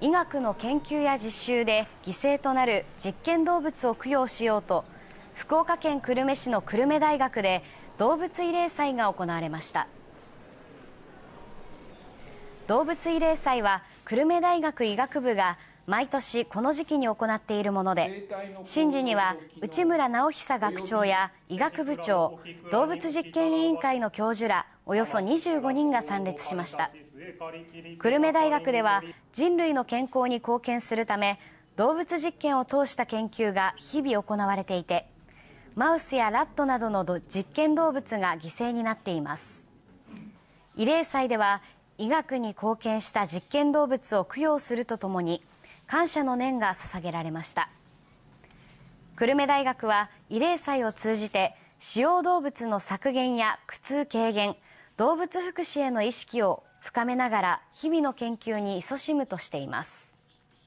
医学の研究や実習で犠牲となる実験動物を供養しようと福岡県久留米市の久留米大学で動物慰霊祭が行われました動物慰霊祭は久留米大学医学部が毎年この時期に行っているもので神事には内村直久学長や医学部長動物実験委員会の教授らおよそ25人が参列しました。久留米大学では人類の健康に貢献するため動物実験を通した研究が日々行われていてマウスやラットなどの実験動物が犠牲になっています慰霊祭では医学に貢献した実験動物を供養するとともに感謝の念が捧げられました久留米大学は慰霊祭を通じて使用動物の削減や苦痛軽減動物福祉への意識を深めながら日々の研究にいそしむとしています。